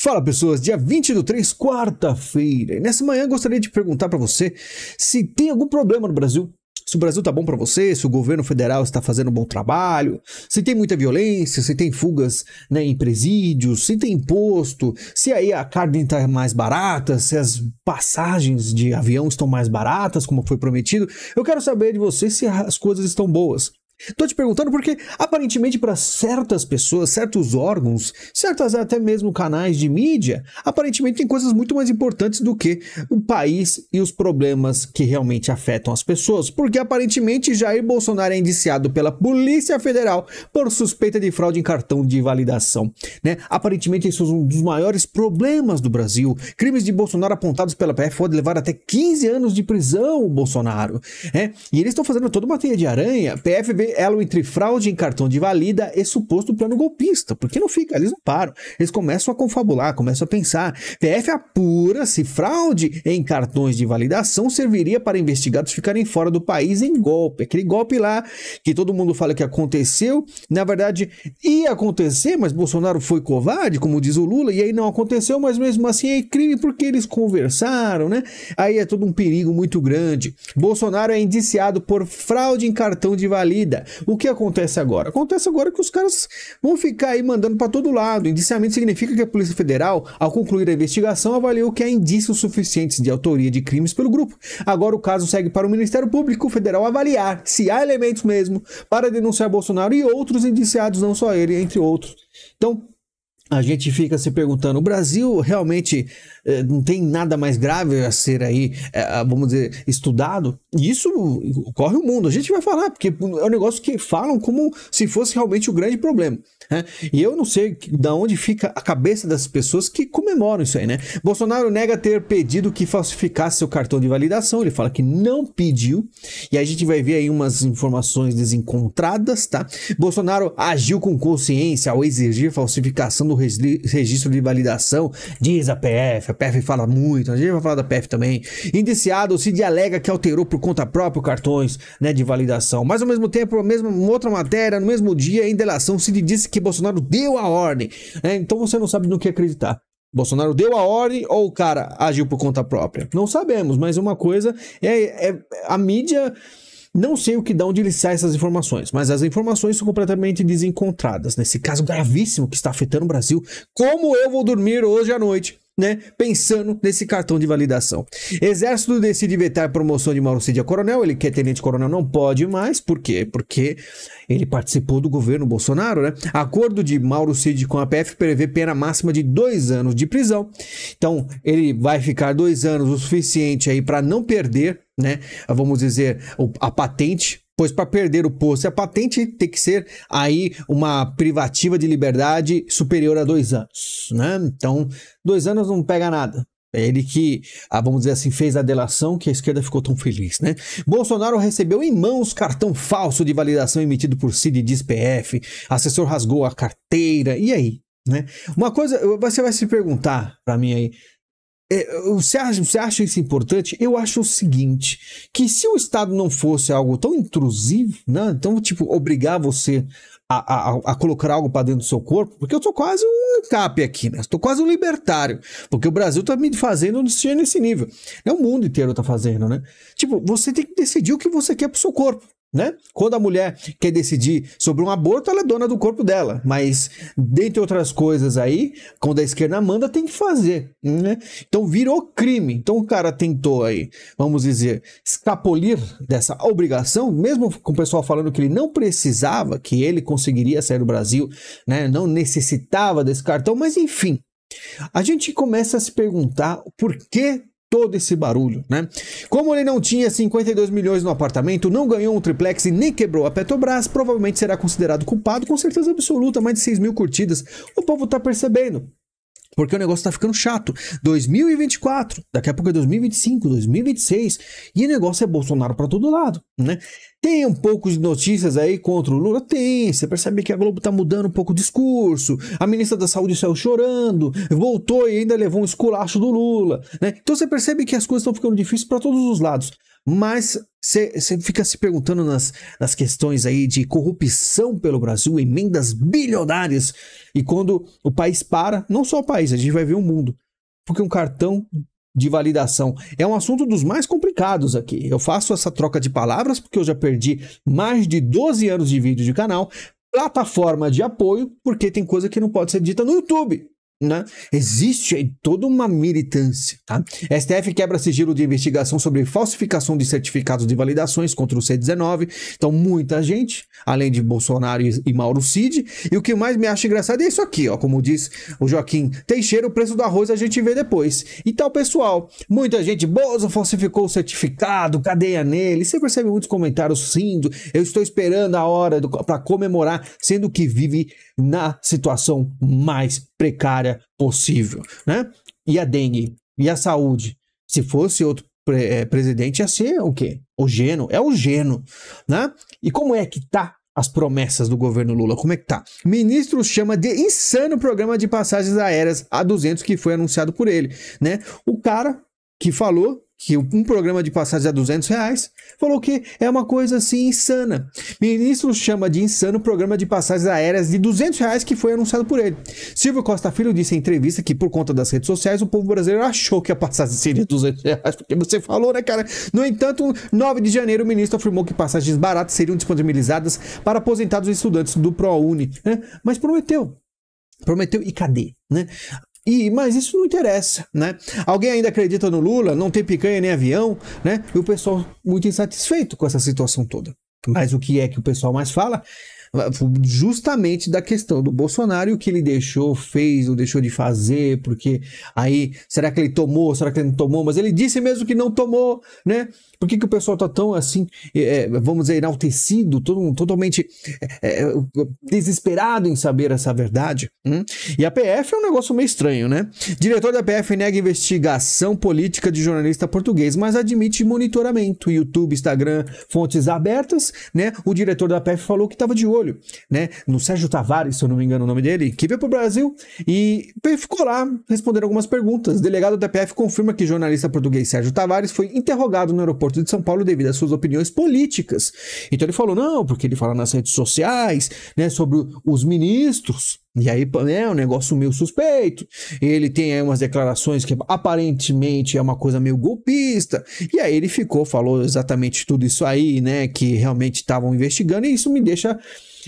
Fala pessoas, dia 20 do 3, quarta-feira. E nessa manhã gostaria de perguntar para você se tem algum problema no Brasil. Se o Brasil tá bom para você, se o governo federal está fazendo um bom trabalho, se tem muita violência, se tem fugas né, em presídios, se tem imposto, se aí a carne está mais barata, se as passagens de avião estão mais baratas, como foi prometido. Eu quero saber de você se as coisas estão boas. Tô te perguntando porque, aparentemente, para certas pessoas, certos órgãos, certas até mesmo canais de mídia, aparentemente tem coisas muito mais importantes do que o país e os problemas que realmente afetam as pessoas. Porque, aparentemente, Jair Bolsonaro é indiciado pela Polícia Federal por suspeita de fraude em cartão de validação. Né? Aparentemente, isso é um dos maiores problemas do Brasil. Crimes de Bolsonaro apontados pela PF podem levar até 15 anos de prisão, Bolsonaro. Né? E eles estão fazendo toda uma teia de aranha. PF vem elo entre fraude em cartão de valida e suposto plano golpista. Porque não fica, eles não param. Eles começam a confabular, começam a pensar. PF apura se fraude em cartões de validação serviria para investigados ficarem fora do país em golpe. Aquele golpe lá que todo mundo fala que aconteceu, na verdade ia acontecer, mas Bolsonaro foi covarde, como diz o Lula, e aí não aconteceu, mas mesmo assim é crime porque eles conversaram, né? Aí é todo um perigo muito grande. Bolsonaro é indiciado por fraude em cartão de valida nada. O que acontece agora? Acontece agora que os caras vão ficar aí mandando para todo lado. Indiciamento significa que a Polícia Federal, ao concluir a investigação, avaliou que há indícios suficientes de autoria de crimes pelo grupo. Agora o caso segue para o Ministério Público Federal avaliar se há elementos mesmo para denunciar Bolsonaro e outros indiciados, não só ele, entre outros. Então, a gente fica se perguntando, o Brasil realmente eh, não tem nada mais grave a ser aí, eh, vamos dizer, estudado? E isso ocorre o mundo, a gente vai falar, porque é um negócio que falam como se fosse realmente o grande problema. Né? E eu não sei da onde fica a cabeça das pessoas que comemoram isso aí, né? Bolsonaro nega ter pedido que falsificasse seu cartão de validação, ele fala que não pediu, e a gente vai ver aí umas informações desencontradas, tá? Bolsonaro agiu com consciência ao exigir falsificação do registro de validação, diz a PF, a PF fala muito, a gente vai falar da PF também. Indiciado o Cid alega que alterou por conta própria cartões né, de validação. Mas ao mesmo tempo, a mesma outra matéria, no mesmo dia, em delação, o Cid disse que Bolsonaro deu a ordem. É, então você não sabe no que acreditar. Bolsonaro deu a ordem ou o cara agiu por conta própria? Não sabemos, mas uma coisa é, é a mídia não sei o que dá onde ele sai essas informações, mas as informações são completamente desencontradas nesse caso gravíssimo que está afetando o Brasil. Como eu vou dormir hoje à noite? Né, pensando nesse cartão de validação. Exército decide vetar promoção de Mauro Cid a coronel, ele quer é tenente coronel, não pode mais, por quê? Porque ele participou do governo Bolsonaro, né? Acordo de Mauro Cid com a PF prevê pena máxima de dois anos de prisão, então ele vai ficar dois anos o suficiente aí para não perder né? Vamos dizer, a patente, pois para perder o posto, a patente tem que ser aí uma privativa de liberdade superior a dois anos, né? Então, dois anos não pega nada. É ele que, ah, vamos dizer assim, fez a delação que a esquerda ficou tão feliz, né? Bolsonaro recebeu em mãos cartão falso de validação emitido por Cid Diz PF, assessor rasgou a carteira, e aí? Né? Uma coisa, você vai se perguntar para mim aí, é, você acha, você acha isso importante? Eu acho o seguinte: que se o Estado não fosse algo tão intrusivo, né? Então, tipo, obrigar você a, a, a colocar algo para dentro do seu corpo, porque eu tô quase um cap aqui, né? Estou quase um libertário, porque o Brasil tá me fazendo nesse nível. É O mundo inteiro tá fazendo, né? Tipo, você tem que decidir o que você quer para o seu corpo. Né? Quando a mulher quer decidir sobre um aborto, ela é dona do corpo dela, mas dentre outras coisas aí, quando a esquerda manda, tem que fazer. Né? Então virou crime. Então o cara tentou aí, vamos dizer, escapulir dessa obrigação, mesmo com o pessoal falando que ele não precisava, que ele conseguiria sair do Brasil, né? não necessitava desse cartão, mas enfim. A gente começa a se perguntar por que todo esse barulho, né? Como ele não tinha 52 milhões no apartamento, não ganhou um triplex e nem quebrou a Petrobras, provavelmente será considerado culpado com certeza absoluta, mais de 6 mil curtidas. O povo tá percebendo. Porque o negócio tá ficando chato. 2024, daqui a pouco é 2025, 2026. E o negócio é Bolsonaro para todo lado, né? Tem um pouco de notícias aí contra o Lula? Tem. Você percebe que a Globo tá mudando um pouco o discurso. A ministra da Saúde saiu chorando, voltou e ainda levou um esculacho do Lula, né? Então você percebe que as coisas estão ficando difíceis para todos os lados. Mas você fica se perguntando nas, nas questões aí de corrupção pelo Brasil, emendas bilionárias, e quando o país para, não só o país, a gente vai ver o mundo, porque um cartão de validação é um assunto dos mais complicados aqui. Eu faço essa troca de palavras porque eu já perdi mais de 12 anos de vídeo de canal, plataforma de apoio, porque tem coisa que não pode ser dita no YouTube. Né? Existe toda uma militância. Tá? STF quebra sigilo de investigação sobre falsificação de certificados de validações contra o C19. Então, muita gente, além de Bolsonaro e Mauro Cid. E o que mais me acha engraçado é isso aqui, ó. Como diz o Joaquim Teixeira, o preço do arroz a gente vê depois. E tal, pessoal, muita gente, Bozo falsificou o certificado, cadeia nele. Você percebe muitos comentários rindo. Eu estou esperando a hora para comemorar, sendo que vive na situação mais precária sanitária possível, né? E a dengue? E a saúde? Se fosse outro pre é, presidente, ia ser o quê? O Geno. É o Geno, né? E como é que tá as promessas do governo Lula. Como é que tá? Ministro chama de insano programa de passagens aéreas a 200 que foi anunciado por ele, né? O cara que falou que um programa de passagem a 200 reais, falou que é uma coisa assim insana. Ministro chama de insano o programa de passagens aéreas de 200 reais que foi anunciado por ele. Silvio Costa Filho disse em entrevista que por conta das redes sociais o povo brasileiro achou que a passagem seria 200 reais, porque você falou, né, cara? No entanto, 9 de janeiro o ministro afirmou que passagens baratas seriam disponibilizadas para aposentados e estudantes do ProUni, né? mas prometeu. Prometeu e cadê? Né? E, mas isso não interessa, né? Alguém ainda acredita no Lula, não tem picanha nem avião, né? E o pessoal muito insatisfeito com essa situação toda. Mas o que é que o pessoal mais fala? Justamente da questão do Bolsonaro e o que ele deixou, fez ou deixou de fazer, porque aí será que ele tomou, será que ele não tomou? Mas ele disse mesmo que não tomou, né? Por que, que o pessoal está tão assim, é, é, vamos dizer, enaltecido, todo, totalmente é, é desesperado em saber essa verdade? Hum? E a PF é um negócio meio estranho, né? Diretor da PF nega investigação política de jornalista português, mas admite monitoramento. YouTube, Instagram, fontes abertas, né? O diretor da PF falou que estava de olho, né? No Sérgio Tavares, se eu não me engano o nome dele, que veio para o Brasil e ficou lá respondendo algumas perguntas. O delegado da PF confirma que jornalista português Sérgio Tavares foi interrogado no aeroporto de São Paulo devido às suas opiniões políticas. Então ele falou, não, porque ele fala nas redes sociais, né, sobre os ministros. E aí né, é um negócio meio suspeito. Ele tem aí umas declarações que aparentemente é uma coisa meio golpista. E aí ele ficou, falou exatamente tudo isso aí, né? Que realmente estavam investigando. E isso me deixa,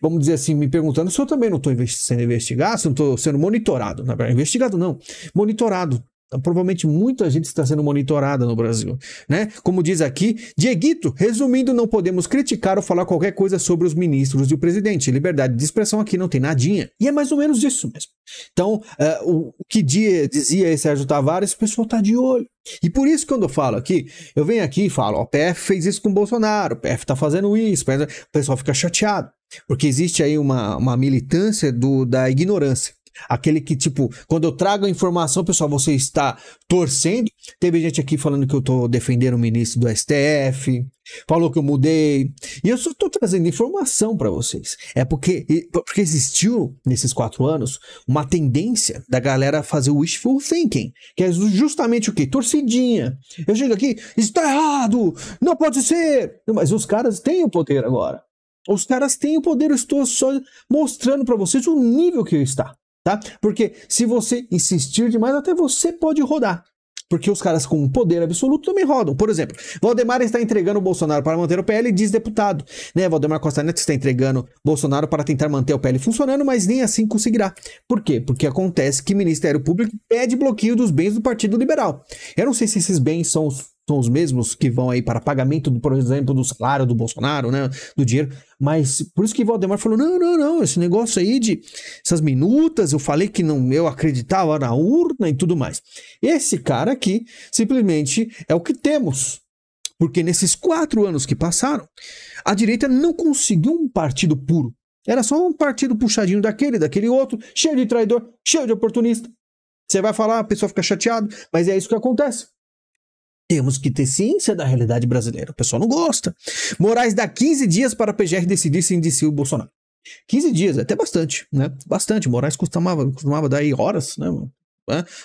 vamos dizer assim, me perguntando se eu também não estou sendo investigado, se eu não estou sendo monitorado. Na verdade, investigado não, monitorado. Então, provavelmente muita gente está sendo monitorada no Brasil, né? Como diz aqui, Dieguito, resumindo, não podemos criticar ou falar qualquer coisa sobre os ministros e o presidente. Liberdade de expressão aqui não tem nadinha. E é mais ou menos isso mesmo. Então, uh, o, que dia, dizia Sérgio Tavares, o pessoal está de olho. E por isso, quando eu falo aqui, eu venho aqui e falo: o PF fez isso com o Bolsonaro, o PF está fazendo isso, o pessoal fica chateado. Porque existe aí uma, uma militância do, da ignorância. Aquele que, tipo, quando eu trago a informação, pessoal, você está torcendo. Teve gente aqui falando que eu estou defendendo o ministro do STF, falou que eu mudei. E eu só estou trazendo informação para vocês. É porque, porque existiu, nesses quatro anos, uma tendência da galera fazer o wishful thinking, que é justamente o quê? Torcidinha. Eu chego aqui, está errado, não pode ser. Mas os caras têm o poder agora. Os caras têm o poder, eu estou só mostrando para vocês o nível que está tá? Porque se você insistir demais, até você pode rodar. Porque os caras com poder absoluto também rodam. Por exemplo, Valdemar está entregando o Bolsonaro para manter o PL e diz deputado. Né? Valdemar Costa Neto está entregando Bolsonaro para tentar manter o PL funcionando, mas nem assim conseguirá. Por quê? Porque acontece que o Ministério Público pede bloqueio dos bens do Partido Liberal. Eu não sei se esses bens são os são os mesmos que vão aí para pagamento, do, por exemplo, do salário do Bolsonaro, né? Do dinheiro. Mas por isso que Valdemar falou: não, não, não, esse negócio aí de essas minutas, eu falei que não eu acreditava na urna e tudo mais. Esse cara aqui simplesmente é o que temos. Porque nesses quatro anos que passaram, a direita não conseguiu um partido puro. Era só um partido puxadinho daquele, daquele outro, cheio de traidor, cheio de oportunista. Você vai falar, a pessoa fica chateada, mas é isso que acontece. Temos que ter ciência da realidade brasileira. O pessoal não gosta. Moraes dá 15 dias para a PGR decidir se indicia o Bolsonaro. 15 dias, é até bastante, né? Bastante. Moraes costumava, costumava dar aí horas, né?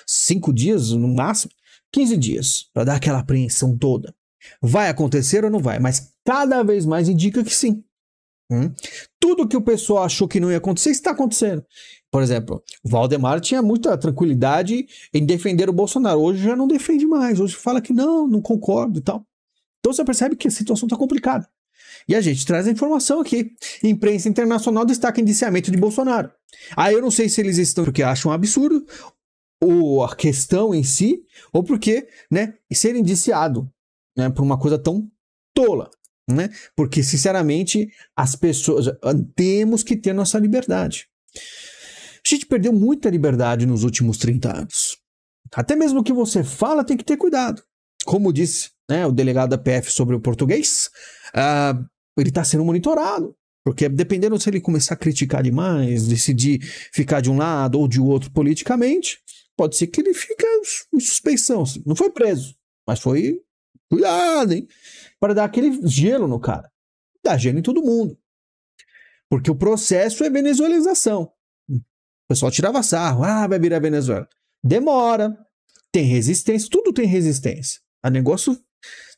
Cinco dias no máximo. 15 dias para dar aquela apreensão toda. Vai acontecer ou não vai? Mas cada vez mais indica que sim. Hum? Tudo que o pessoal achou que não ia acontecer está acontecendo. Por exemplo, o Valdemar tinha muita tranquilidade em defender o Bolsonaro. Hoje já não defende mais. Hoje fala que não, não concordo e tal. Então você percebe que a situação está complicada. E a gente traz a informação aqui. Imprensa internacional destaca indiciamento de Bolsonaro. Aí ah, eu não sei se eles estão porque acham um absurdo ou a questão em si, ou porque, né, ser indiciado, né, por uma coisa tão tola. Né? Porque, sinceramente, as pessoas. Ah, temos que ter nossa liberdade. A gente perdeu muita liberdade nos últimos 30 anos. Até mesmo o que você fala tem que ter cuidado. Como disse né, o delegado da PF sobre o português, uh, ele está sendo monitorado. Porque dependendo se ele começar a criticar demais, decidir ficar de um lado ou de outro politicamente, pode ser que ele fique em suspeição. Não foi preso, mas foi Cuidado, hein? Para dar aquele gelo no cara. Dá gelo em todo mundo. Porque o processo é venezuelização. O pessoal tirava sarro, ah, vai virar Venezuela. Demora, tem resistência, tudo tem resistência. a negócio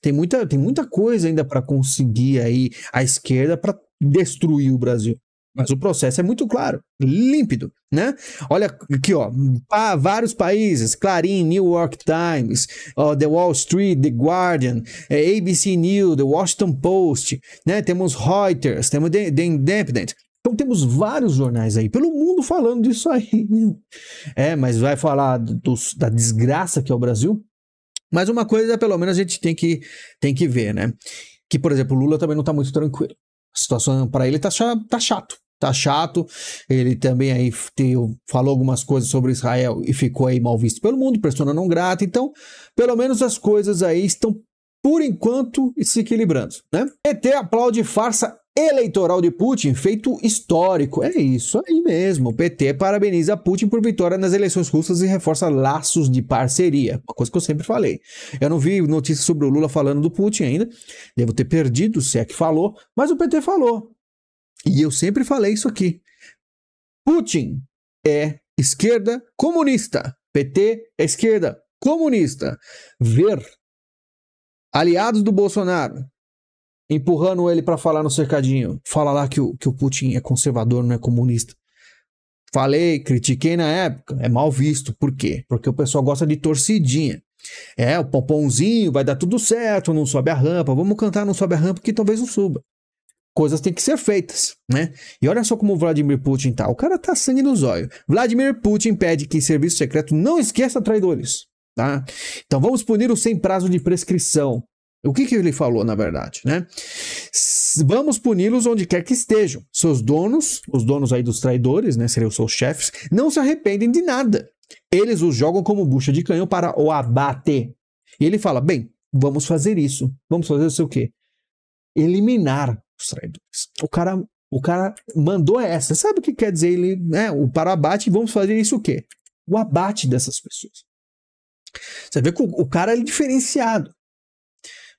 tem muita, tem muita coisa ainda para conseguir aí a esquerda para destruir o Brasil. Mas o processo é muito claro, límpido, né? Olha aqui, ó, vários países, Clarim, New York Times, The Wall Street, The Guardian, é, ABC News, The Washington Post, né? Temos Reuters, temos The, The Independent. Então temos vários jornais aí pelo mundo falando disso aí. É, mas vai falar do, da desgraça que é o Brasil? Mas uma coisa, pelo menos, a gente tem que, tem que ver, né? Que, por exemplo, o Lula também não tá muito tranquilo. A situação para ele tá, tá chato tá chato. Ele também aí te, falou algumas coisas sobre Israel e ficou aí mal visto pelo mundo, persona não grata. Então, pelo menos as coisas aí estão por enquanto se equilibrando, né? PT aplaude farsa eleitoral de Putin, feito histórico. É isso aí mesmo. O PT parabeniza Putin por vitória nas eleições russas e reforça laços de parceria. Uma coisa que eu sempre falei. Eu não vi notícias sobre o Lula falando do Putin ainda. Devo ter perdido, se é que falou, mas o PT falou. E eu sempre falei isso aqui. Putin é esquerda comunista. PT é esquerda comunista. Ver aliados do Bolsonaro empurrando ele para falar no cercadinho. Fala lá que o, que o Putin é conservador, não é comunista. Falei, critiquei na época. É mal visto. Por quê? Porque o pessoal gosta de torcidinha. É, o pomponzinho vai dar tudo certo, não sobe a rampa. Vamos cantar, não sobe a rampa, que talvez não suba coisas têm que ser feitas, né? E olha só como o Vladimir Putin tá. O cara tá sangue no zóio. Vladimir Putin pede que serviço secreto não esqueça traidores, tá? Então vamos punir o sem prazo de prescrição. O que, que ele falou, na verdade, né? Vamos puni-los onde quer que estejam. Seus donos, os donos aí dos traidores, né? Seriam seus chefes, não se arrependem de nada. Eles os jogam como bucha de canhão para o abate. E ele fala: bem, vamos fazer isso. Vamos fazer isso o quê? Eliminar os traidores. O cara, o cara mandou essa. Sabe o que quer dizer ele, né? O para o abate, vamos fazer isso o quê? O abate dessas pessoas. Você vê que o, o cara é diferenciado.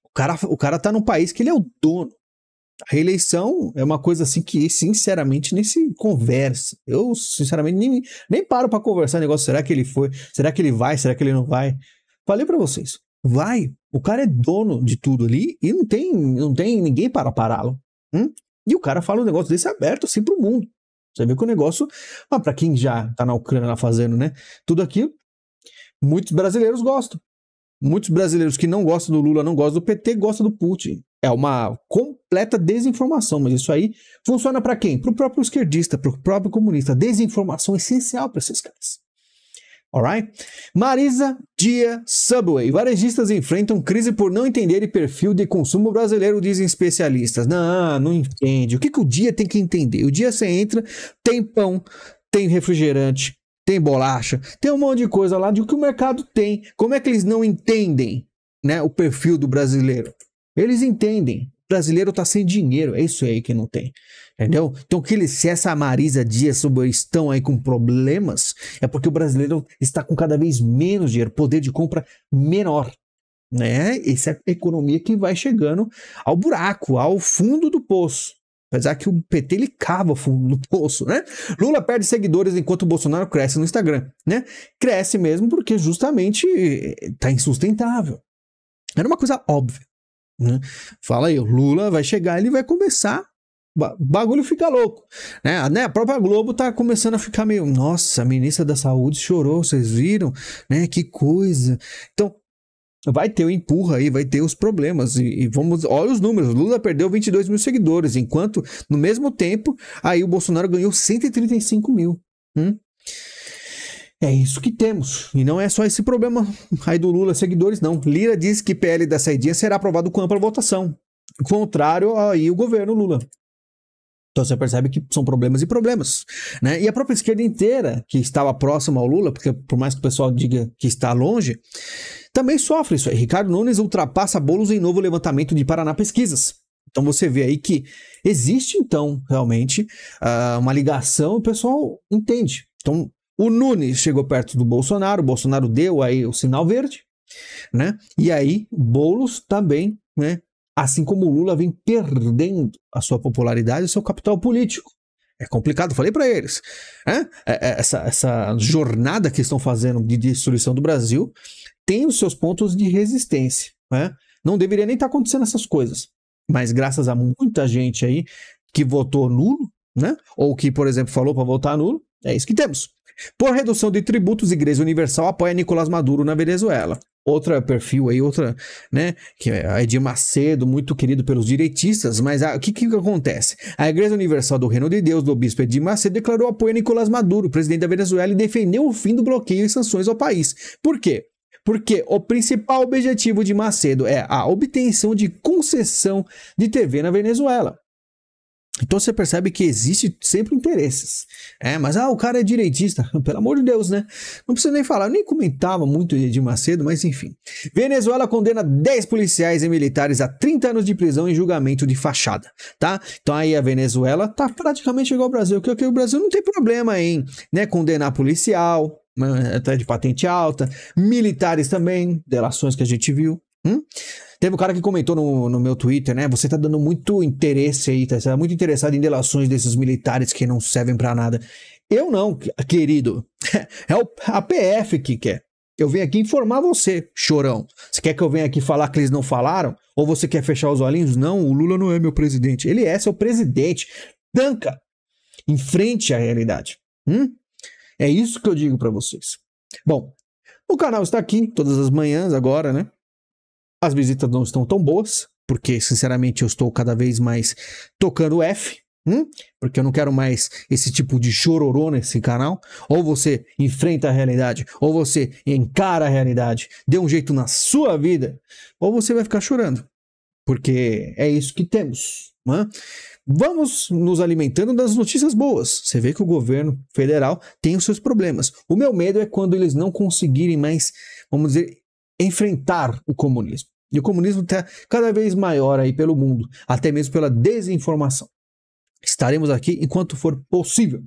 O cara, o cara tá num país que ele é o dono. A reeleição é uma coisa assim que, sinceramente, nem se conversa. Eu, sinceramente, nem, nem paro para conversar negócio. Será que ele foi? Será que ele vai? Será que ele não vai? Falei para vocês. Vai. O cara é dono de tudo ali e não tem, não tem ninguém para pará-lo. Hum? E o cara fala um negócio desse aberto assim pro mundo. Você vê que o negócio, ah, para quem já tá na Ucrânia lá fazendo, né? Tudo aquilo, muitos brasileiros gostam. Muitos brasileiros que não gostam do Lula, não gostam do PT, gostam do Putin. É uma completa desinformação, mas isso aí funciona para quem? Para o próprio esquerdista, para o próprio comunista. Desinformação é essencial para esses caras. Alright? Marisa Dia Subway. Varejistas enfrentam crise por não entenderem perfil de consumo brasileiro, dizem especialistas. Não, não entende. O que, que o dia tem que entender? O dia você entra, tem pão, tem refrigerante, tem bolacha, tem um monte de coisa lá de o que o mercado tem. Como é que eles não entendem né, o perfil do brasileiro? Eles entendem. O brasileiro tá sem dinheiro, é isso aí que não tem. Entendeu? Então, que ele, se essa Marisa Dias estão aí com problemas, é porque o brasileiro está com cada vez menos dinheiro, poder de compra menor. Né? Essa é a economia que vai chegando ao buraco, ao fundo do poço. Apesar que o PT ele cava o fundo do poço, né? Lula perde seguidores enquanto o Bolsonaro cresce no Instagram, né? Cresce mesmo porque justamente está eh, insustentável. Era uma coisa óbvia. Né? Fala aí, o Lula vai chegar, ele vai começar o bagulho fica louco, né? né? A própria Globo tá começando a ficar meio, nossa, a ministra da Saúde chorou, vocês viram, né? Que coisa. Então, vai ter o empurra aí, vai ter os problemas e, e vamos, olha os números. Lula perdeu 22 mil seguidores, enquanto no mesmo tempo aí o Bolsonaro ganhou 135 mil. Hum? É isso que temos. E não é só esse problema aí do Lula, seguidores, não. Lira diz que PL da saidinha será aprovado com ampla votação. Contrário aí o governo Lula. Então você percebe que são problemas e problemas, né? E a própria esquerda inteira, que estava próxima ao Lula, porque por mais que o pessoal diga que está longe, também sofre isso aí. Ricardo Nunes ultrapassa bolos em novo levantamento de Paraná Pesquisas. Então você vê aí que existe, então, realmente, ah, uma ligação, o pessoal entende. Então, o Nunes chegou perto do Bolsonaro, o Bolsonaro deu aí o sinal verde, né? E aí, Boulos também, né? assim como o Lula vem perdendo a sua popularidade e seu capital político. É complicado, falei para eles. É, é, essa, essa, jornada que estão fazendo de destruição do Brasil tem os seus pontos de resistência. Né? Não deveria nem estar tá acontecendo essas coisas. Mas graças a muita gente aí que votou nulo, né? ou que, por exemplo, falou para votar nulo, é isso que temos. Por redução de tributos, Igreja Universal apoia Nicolás Maduro na Venezuela. Outro perfil aí, outra, né? Que é Edir Macedo, muito querido pelos direitistas, mas o que, que acontece? A Igreja Universal do Reino de Deus, do bispo Edir Macedo, declarou apoio a Nicolás Maduro, presidente da Venezuela, e defendeu o fim do bloqueio e sanções ao país. Por quê? porque o principal objetivo de Macedo é a obtenção de concessão de TV na Venezuela. Então você percebe que existe sempre interesses. É, mas ah, o cara é direitista, pelo amor de Deus, né? Não precisa nem falar, eu nem comentava muito de Macedo, mas enfim. Venezuela condena 10 policiais e militares a 30 anos de prisão em julgamento de fachada, tá? Então aí a Venezuela tá praticamente igual ao Brasil, que o Brasil não tem problema em, né, condenar policial, né, até de patente alta, militares também, delações que a gente viu, Hum? Teve um cara que comentou no, no, meu Twitter, né? Você tá dando muito interesse aí, tá? Você tá muito interessado em delações desses militares que não servem para nada. Eu não, querido. É o, a PF que quer. Eu venho aqui informar você, chorão. Você quer que eu venha aqui falar que eles não falaram? Ou você quer fechar os olhinhos? Não, o Lula não é meu presidente. Ele é seu presidente. Tanca! Enfrente a realidade. Hum? É isso que eu digo para vocês. Bom, o canal está aqui todas as manhãs agora, né? As visitas não estão tão boas, porque sinceramente eu estou cada vez mais tocando F, hum? porque eu não quero mais esse tipo de chororô nesse canal. Ou você enfrenta a realidade, ou você encara a realidade, dê um jeito na sua vida, ou você vai ficar chorando, porque é isso que temos. Vamos nos alimentando das notícias boas. Você vê que o governo federal tem os seus problemas. O meu medo é quando eles não conseguirem mais, vamos dizer, enfrentar o comunismo. E o comunismo está cada vez maior aí pelo mundo, até mesmo pela desinformação. Estaremos aqui enquanto for possível.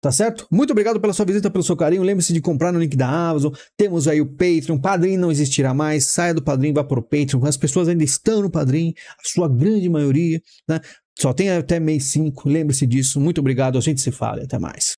Tá certo? Muito obrigado pela sua visita, pelo seu carinho. Lembre-se de comprar no link da Amazon. Temos aí o Patreon. Padrim não existirá mais. Saia do Padrim, vá para o Patreon. As pessoas ainda estão no Padrim, a sua grande maioria. Né? Só tem até mês 5. Lembre-se disso. Muito obrigado. A gente se fala. Até mais.